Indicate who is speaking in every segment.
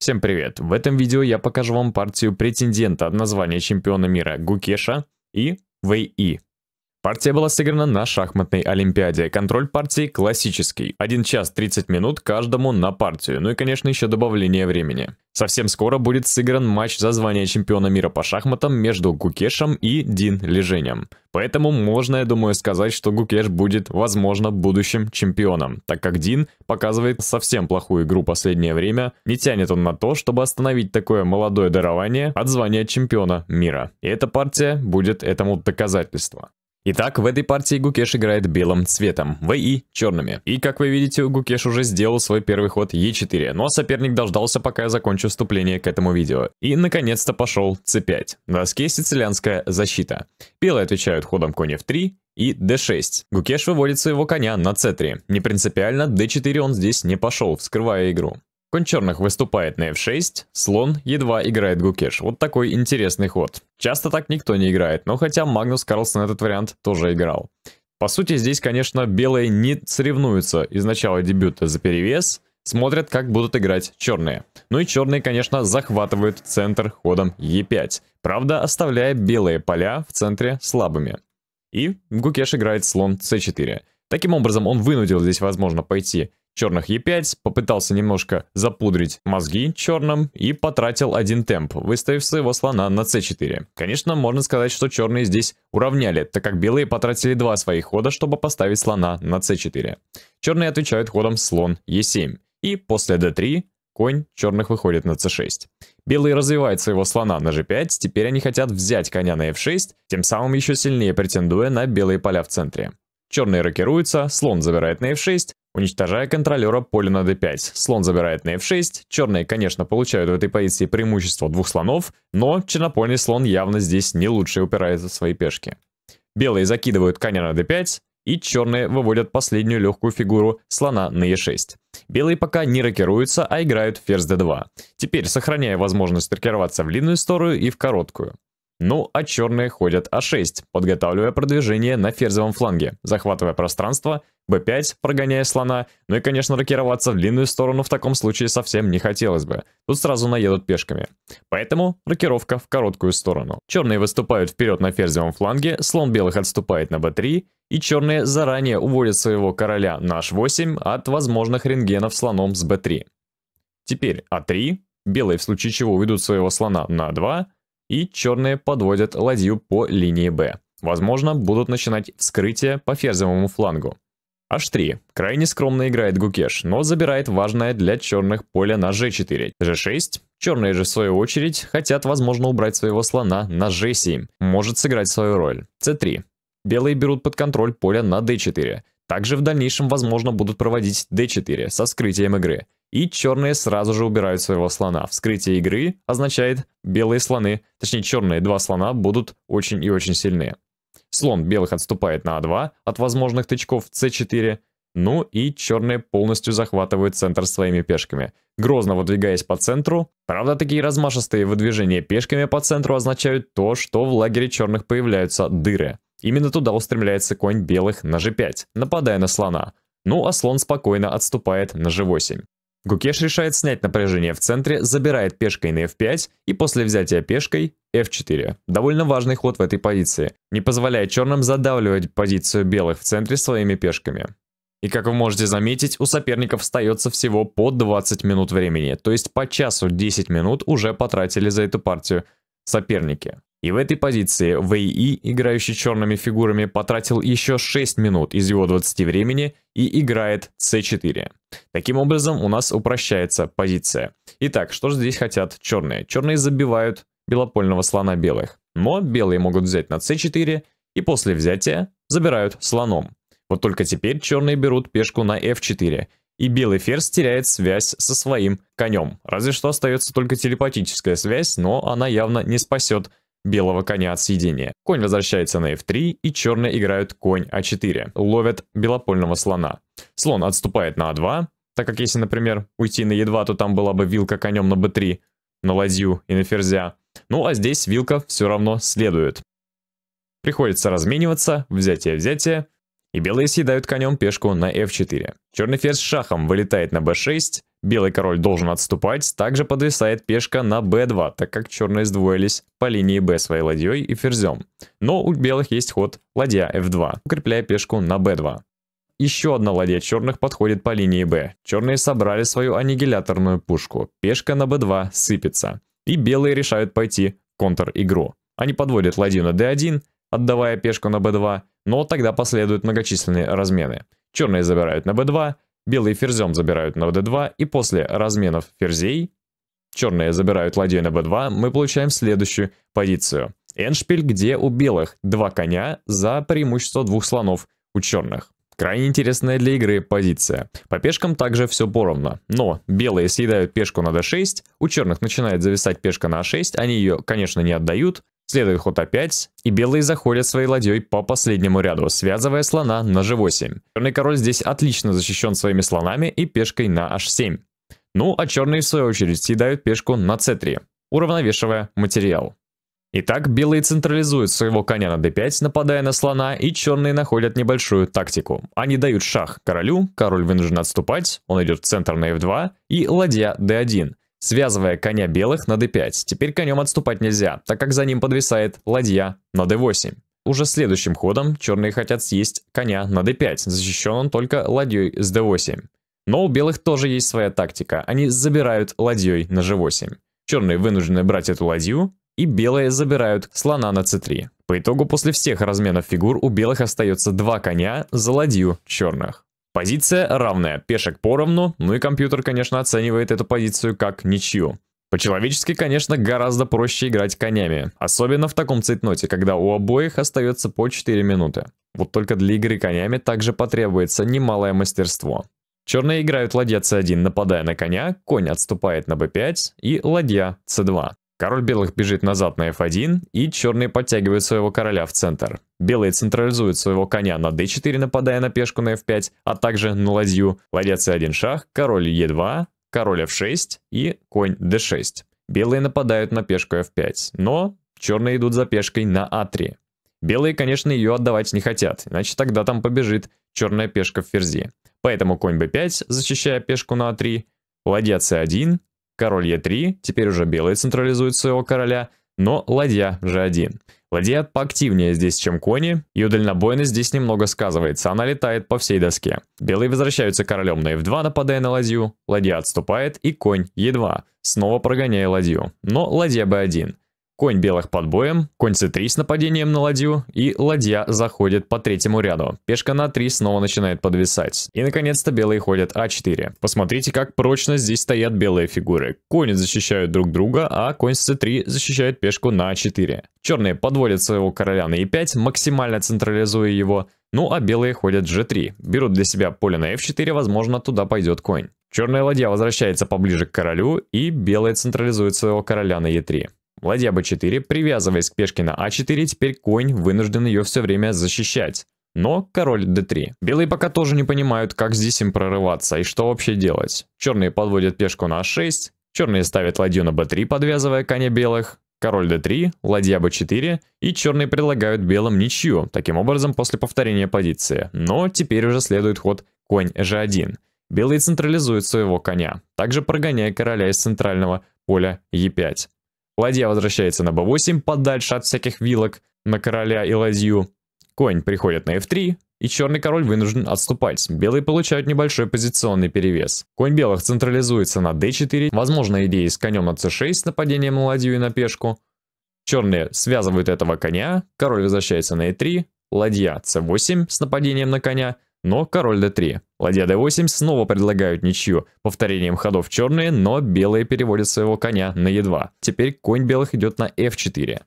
Speaker 1: Всем привет! В этом видео я покажу вам партию претендента от названия чемпиона мира Гукеша и Вэй И. Партия была сыграна на шахматной олимпиаде. Контроль партии классический. 1 час 30 минут каждому на партию. Ну и, конечно, еще добавление времени. Совсем скоро будет сыгран матч за звание чемпиона мира по шахматам между Гукешем и Дин Леженем. Поэтому можно, я думаю, сказать, что Гукеш будет, возможно, будущим чемпионом, так как Дин показывает совсем плохую игру последнее время, не тянет он на то, чтобы остановить такое молодое дарование от звания чемпиона мира. И эта партия будет этому доказательство. Итак, в этой партии Гукеш играет белым цветом, и черными. И как вы видите, Гукеш уже сделал свой первый ход Е4, но соперник дождался, пока я закончу вступление к этому видео. И наконец-то пошел c 5 На доске сицилианская защита. Белые отвечают ходом конь F3 и d6. Гукеш выводит своего коня на c3. Не принципиально, d4 он здесь не пошел, вскрывая игру. Конь черных выступает на f6, слон едва играет гукеш. Вот такой интересный ход. Часто так никто не играет, но хотя Магнус Карлсон этот вариант тоже играл. По сути, здесь, конечно, белые не соревнуются из начала дебюта за перевес, смотрят, как будут играть черные. Ну и черные, конечно, захватывают центр ходом e5, правда, оставляя белые поля в центре слабыми. И Гукеш играет слон c4. Таким образом, он вынудил здесь, возможно, пойти черных Е5, попытался немножко запудрить мозги черным и потратил один темп, выставив своего слона на c4. Конечно, можно сказать, что черные здесь уравняли, так как белые потратили два своих хода, чтобы поставить слона на c4. Черные отвечают ходом слон e7, и после d3 конь черных выходит на c6. Белые развивают своего слона на g5, теперь они хотят взять коня на f6, тем самым еще сильнее претендуя на белые поля в центре. Черные рокируются, слон забирает на f6, Уничтожая контролера поля на d5, слон забирает на f6, черные, конечно, получают в этой позиции преимущество двух слонов, но чернопольный слон явно здесь не лучше упирается в свои пешки. Белые закидывают коня на d5, и черные выводят последнюю легкую фигуру слона на e6. Белые пока не рокируются, а играют ферзь d2. Теперь сохраняя возможность рокироваться в длинную сторону и в короткую. Ну, а черные ходят А6, подготавливая продвижение на ферзевом фланге, захватывая пространство, Б5, прогоняя слона, ну и, конечно, рокироваться в длинную сторону в таком случае совсем не хотелось бы. Тут сразу наедут пешками. Поэтому рокировка в короткую сторону. Черные выступают вперед на ферзевом фланге, слон белых отступает на Б3, и черные заранее уводят своего короля на H8 от возможных рентгенов слоном с Б3. Теперь А3, белые в случае чего уведут своего слона на 2 и черные подводят ладью по линии Б. Возможно, будут начинать вскрытие по ферзевому флангу. H3. Крайне скромно играет Гукеш, но забирает важное для черных поле на G4. G6. Черные же, в свою очередь, хотят, возможно, убрать своего слона на G7. Может сыграть свою роль. C3. Белые берут под контроль поле на D4. Также в дальнейшем, возможно, будут проводить D4 со скрытием игры и черные сразу же убирают своего слона. Вскрытие игры означает белые слоны, точнее черные два слона будут очень и очень сильны. Слон белых отступает на А2 от возможных тычков c4, ну и черные полностью захватывают центр своими пешками, грозно выдвигаясь по центру. Правда, такие размашистые выдвижения пешками по центру означают то, что в лагере черных появляются дыры. Именно туда устремляется конь белых на g5, нападая на слона. Ну а слон спокойно отступает на g8. Гукеш решает снять напряжение в центре, забирает пешкой на f5 и после взятия пешкой f4. Довольно важный ход в этой позиции, не позволяя черным задавливать позицию белых в центре своими пешками. И как вы можете заметить, у соперников остается всего по 20 минут времени, то есть по часу 10 минут уже потратили за эту партию соперники. И в этой позиции ВИ, играющий черными фигурами, потратил еще 6 минут из его 20 времени и играет c4. Таким образом у нас упрощается позиция. Итак, что же здесь хотят черные? Черные забивают белопольного слона белых. Но белые могут взять на c4 и после взятия забирают слоном. Вот только теперь черные берут пешку на f4 и белый ферзь теряет связь со своим конем. Разве что остается только телепатическая связь, но она явно не спасет белого коня от съедения. Конь возвращается на f3, и черные играют конь а4, ловят белопольного слона. Слон отступает на а2, так как если, например, уйти на e2, то там была бы вилка конем на b3, на ладью и на ферзя. Ну а здесь вилка все равно следует. Приходится размениваться, взятие-взятие, и белые съедают конем пешку на f4. Черный ферзь шахом вылетает на b6, Белый король должен отступать, также подвисает пешка на b2, так как черные сдвоились по линии b своей ладьей и ферзем. Но у белых есть ход ладья f2, укрепляя пешку на b2. Еще одна ладья черных подходит по линии b. Черные собрали свою аннигиляторную пушку, пешка на b2 сыпется. И белые решают пойти в контр-игру. Они подводят ладью на d1, отдавая пешку на b2, но тогда последуют многочисленные размены. Черные забирают на b2, Белые ферзем забирают на d2, и после разменов ферзей черные забирают ладью на b2, мы получаем следующую позицию. Эншпиль, где у белых два коня за преимущество двух слонов у черных. Крайне интересная для игры позиция. По пешкам также все поровно, Но белые съедают пешку на d6, у черных начинает зависать пешка на a6, а они ее, конечно, не отдают, Следует ход А5, и белые заходят своей ладьей по последнему ряду, связывая слона на G8. Черный король здесь отлично защищен своими слонами и пешкой на H7. Ну, а черные в свою очередь съедают пешку на C3, уравновешивая материал. Итак, белые централизуют своего коня на d5, нападая на слона, и черные находят небольшую тактику. Они дают шах королю, король вынужден отступать, он идет в центр на f2 и ладья d1 связывая коня белых на d5. Теперь конем отступать нельзя, так как за ним подвисает ладья на d8. Уже следующим ходом черные хотят съесть коня на d5, защищен он только ладьей с d8. Но у белых тоже есть своя тактика, они забирают ладьей на g8. Черные вынуждены брать эту ладью, и белые забирают слона на c3. По итогу после всех разменов фигур у белых остается два коня за ладью черных. Позиция равная, пешек поровну, ну и компьютер, конечно, оценивает эту позицию как ничью. По-человечески, конечно, гораздо проще играть конями, особенно в таком цейтноте, когда у обоих остается по 4 минуты. Вот только для игры конями также потребуется немалое мастерство. Черные играют ладья c1, нападая на коня, конь отступает на b5 и ладья c2. Король белых бежит назад на f1, и черные подтягивают своего короля в центр. Белые централизуют своего коня на d4, нападая на пешку на f5, а также на ладью. Ладья c1 шах, король e2, король f6 и конь d6. Белые нападают на пешку f5, но черные идут за пешкой на a а 3 Белые, конечно, ее отдавать не хотят, иначе тогда там побежит черная пешка в ферзи. Поэтому конь b5, защищая пешку на a а 3 ладья c1, Король Е3, теперь уже белые централизуют своего короля, но ладья G1. Ладья поактивнее здесь, чем кони, ее дальнобойность здесь немного сказывается, она летает по всей доске. Белые возвращаются королем на f2, нападая на ладью, ладья отступает и конь e2, снова прогоняя ладью, но ладья b1 конь белых под боем, конь c3 с нападением на ладью, и ладья заходит по третьему ряду. Пешка на 3 снова начинает подвисать. И наконец-то белые ходят а4. Посмотрите, как прочно здесь стоят белые фигуры. Кони защищают друг друга, а конь c3 защищает пешку на а4. Черные подводят своего короля на e5, максимально централизуя его, ну а белые ходят g3, берут для себя поле на f4, возможно туда пойдет конь. Черная ладья возвращается поближе к королю, и белые централизуют своего короля на e3. Ладья b4, привязываясь к пешке на а4, теперь конь вынужден ее все время защищать. Но король d3. Белые пока тоже не понимают, как здесь им прорываться и что вообще делать. Черные подводят пешку на а6, черные ставят ладью на b3, подвязывая коня белых, король d3, ладья b4, и черные предлагают белым ничью, таким образом после повторения позиции. Но теперь уже следует ход конь g1. Белые централизуют своего коня, также прогоняя короля из центрального поля e5. Ладья возвращается на b8, подальше от всяких вилок на короля и ладью. Конь приходит на f3, и черный король вынужден отступать. Белые получают небольшой позиционный перевес. Конь белых централизуется на d4, возможно идея с конем на c6 с нападением на ладью и на пешку. Черные связывают этого коня, король возвращается на e3, ладья c8 с нападением на коня – но король d3. Ладья d8 снова предлагают ничью. Повторением ходов черные, но белые переводят своего коня на e2. Теперь конь белых идет на f4.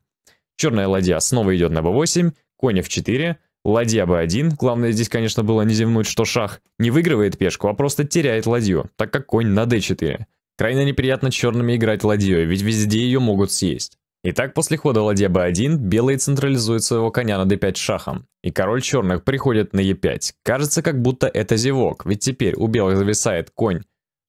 Speaker 1: Черная ладья снова идет на b8, конь f4, ладья b1. Главное здесь, конечно, было не зевнуть, что шах не выигрывает пешку, а просто теряет ладью, так как конь на d4. Крайне неприятно черными играть ладьей, ведь везде ее могут съесть. Итак, после хода ладья b1, белые централизуют своего коня на d5 шахом, и король черных приходит на e5. Кажется, как будто это зевок, ведь теперь у белых зависает конь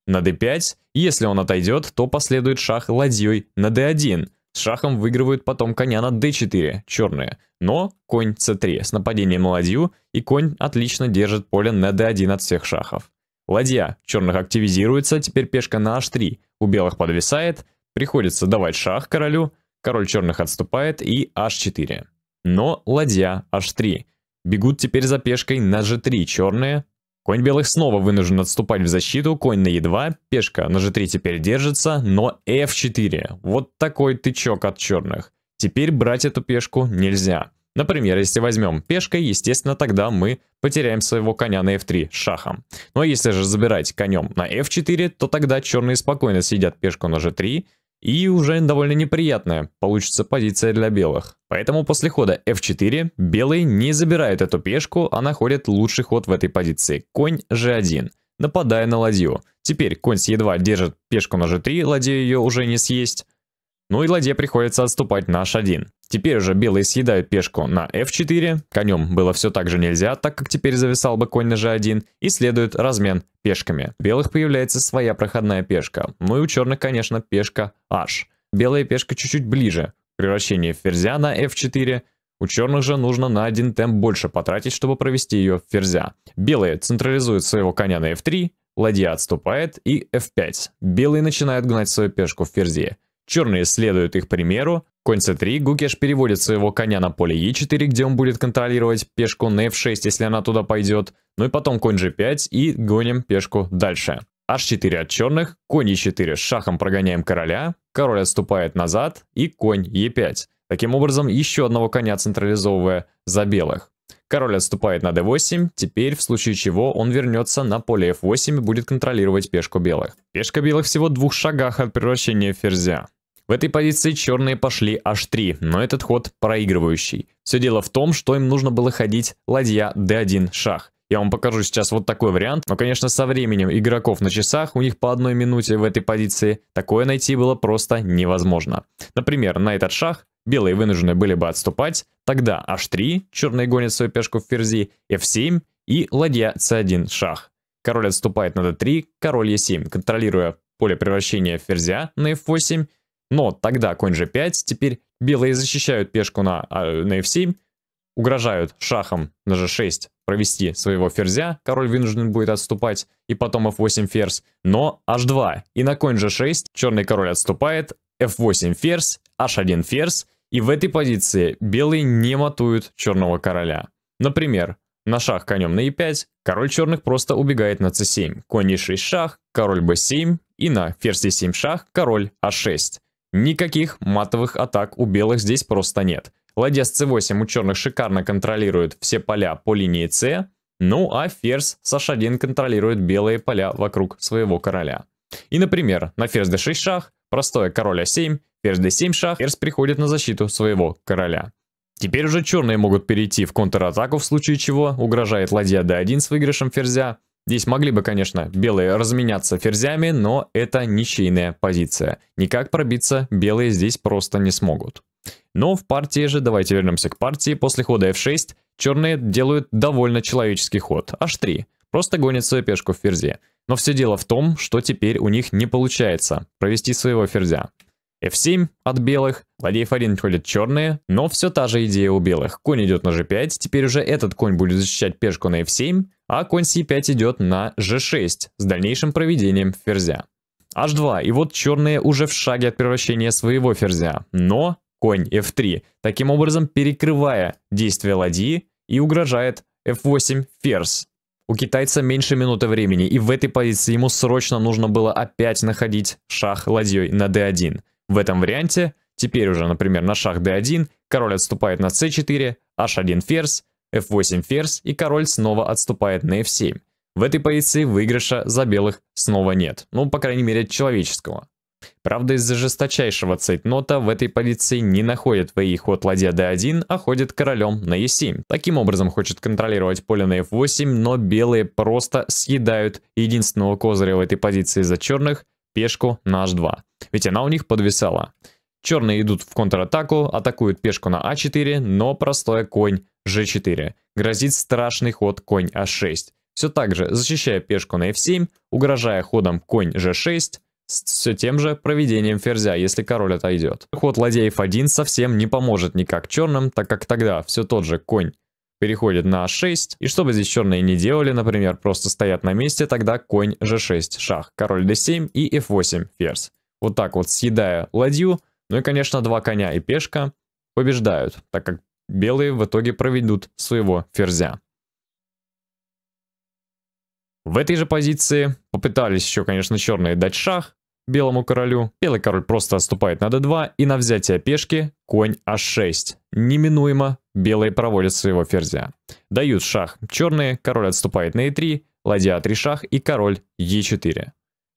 Speaker 1: на d5, если он отойдет, то последует шах ладьей на d1. С шахом выигрывают потом коня на d4, черные, но конь c3 с нападением на ладью, и конь отлично держит поле на d1 от всех шахов. Ладья черных активизируется, теперь пешка на h3, у белых подвисает, приходится давать шах королю, Король черных отступает и h4. Но ладья h3. Бегут теперь за пешкой на g3 черные. Конь белых снова вынужден отступать в защиту, конь на e2, пешка на g3 теперь держится, но f4. Вот такой тычок от черных. Теперь брать эту пешку нельзя. Например, если возьмем пешкой, естественно, тогда мы потеряем своего коня на f3 шахом. Но ну, а если же забирать конем на f4, то тогда черные спокойно сидят пешку на g3, и уже довольно неприятная получится позиция для белых. Поэтому после хода f4 белые не забирают эту пешку, а находят лучший ход в этой позиции. Конь g1, нападая на ладью. Теперь конь с e2 держит пешку на g3, ладья ее уже не съесть. Ну и ладье приходится отступать на h1. Теперь уже белые съедают пешку на f4, конем было все так же нельзя, так как теперь зависал бы конь на g1, и следует размен пешками. У белых появляется своя проходная пешка, ну и у черных, конечно, пешка h. Белая пешка чуть-чуть ближе, превращение ферзя на f4, у черных же нужно на один темп больше потратить, чтобы провести ее в ферзя. Белые централизуют своего коня на f3, ладья отступает и f5. Белые начинают гнать свою пешку в ферзе. Черные следуют их примеру. Конь c3, Гукеш переводит своего коня на поле e4, где он будет контролировать пешку на f6, если она туда пойдет. Ну и потом конь g5 и гоним пешку дальше. h4 от черных, конь e4 с шахом прогоняем короля, король отступает назад и конь e5. Таким образом, еще одного коня централизовывая за белых. Король отступает на d8, теперь в случае чего он вернется на поле f8 и будет контролировать пешку белых. Пешка белых всего в двух шагах от превращения ферзя. В этой позиции черные пошли h3, но этот ход проигрывающий. Все дело в том, что им нужно было ходить ладья d1 шах. Я вам покажу сейчас вот такой вариант, но, конечно, со временем игроков на часах, у них по одной минуте в этой позиции, такое найти было просто невозможно. Например, на этот шах белые вынуждены были бы отступать, тогда h3, черные гонят свою пешку в ферзи, f7 и ладья c1 шах. Король отступает на d3, э король e7, контролируя поле превращения ферзя на f8, но тогда конь g5, теперь белые защищают пешку на, а, на f7, угрожают шахом на g6 провести своего ферзя, король вынужден будет отступать, и потом f8 ферзь, но h2, и на конь g6 черный король отступает, f8 ферзь, h1 ферзь, и в этой позиции белые не матуют черного короля. Например, на шах конем на e5, король черных просто убегает на c7, конь e6 шах, король b7 и на ферзь e7 шах, король a6. А Никаких матовых атак у белых здесь просто нет. Ладья с c8 у черных шикарно контролирует все поля по линии c, ну а ферзь с h1 контролирует белые поля вокруг своего короля. И, например, на ферзь d6 шах Простое король а7, ферзь d7 шах, ферзь приходит на защиту своего короля. Теперь уже черные могут перейти в контратаку, в случае чего угрожает ладья d1 с выигрышем ферзя. Здесь могли бы, конечно, белые разменяться ферзями, но это ничейная позиция. Никак пробиться белые здесь просто не смогут. Но в партии же, давайте вернемся к партии, после хода f6 черные делают довольно человеческий ход, h3. Просто гонят свою пешку в ферзе. Но все дело в том, что теперь у них не получается провести своего ферзя. f7 от белых, ладей f1 ходят черные, но все та же идея у белых. Конь идет на g5, теперь уже этот конь будет защищать пешку на f7, а конь c5 идет на g6 с дальнейшим проведением ферзя. h2, и вот черные уже в шаге от превращения своего ферзя, но конь f3, таким образом перекрывая действие ладьи и угрожает f8 ферзь. У китайца меньше минуты времени, и в этой позиции ему срочно нужно было опять находить шах ладьей на d1. В этом варианте, теперь уже, например, на шах d1, король отступает на c4, h1 ферзь, f8 ферзь, и король снова отступает на f7. В этой позиции выигрыша за белых снова нет, ну, по крайней мере, человеческого. Правда, из-за жесточайшего цейтнота в этой позиции не находит ВИ ход ладья d1, а ходит королем на e7. Таким образом, хочет контролировать поле на f8, но белые просто съедают единственного козыря в этой позиции за черных, пешку на h2. Ведь она у них подвисала. Черные идут в контратаку, атакуют пешку на а4, но простой конь g4. Грозит страшный ход конь а6. Все так же, защищая пешку на f7, угрожая ходом конь g6, с все тем же проведением ферзя, если король отойдет. Ход ладей f1 совсем не поможет никак черным, так как тогда все тот же конь переходит на h6, и что бы здесь черные не делали, например, просто стоят на месте, тогда конь g6, шах, король d7 и f8, ферзь. Вот так вот, съедая ладью, ну и, конечно, два коня и пешка побеждают, так как белые в итоге проведут своего ферзя. В этой же позиции попытались еще, конечно, черные дать шах белому королю. Белый король просто отступает на d2, и на взятие пешки конь h а 6 Неминуемо белые проводят своего ферзя. Дают шах черные, король отступает на e3, ладья a3 шах и король e4.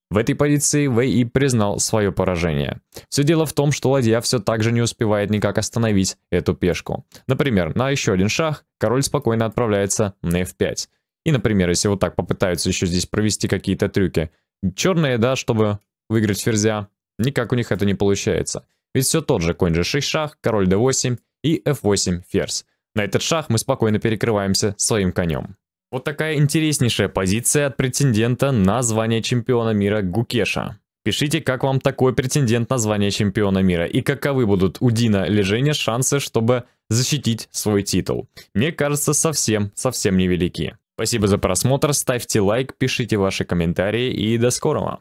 Speaker 1: В этой позиции Вэй и признал свое поражение. Все дело в том, что ладья все так же не успевает никак остановить эту пешку. Например, на еще один шах король спокойно отправляется на f5. И, например, если вот так попытаются еще здесь провести какие-то трюки. Черные, да, чтобы выиграть ферзя. Никак у них это не получается. Ведь все тот же конь же 6 шах, король d8 и f8 ферзь. На этот шах мы спокойно перекрываемся своим конем. Вот такая интереснейшая позиция от претендента на звание чемпиона мира Гукеша. Пишите, как вам такой претендент на звание чемпиона мира и каковы будут у Дина Лежения шансы, чтобы защитить свой титул. Мне кажется, совсем, совсем невелики. Спасибо за просмотр, ставьте лайк, пишите ваши комментарии и до скорого.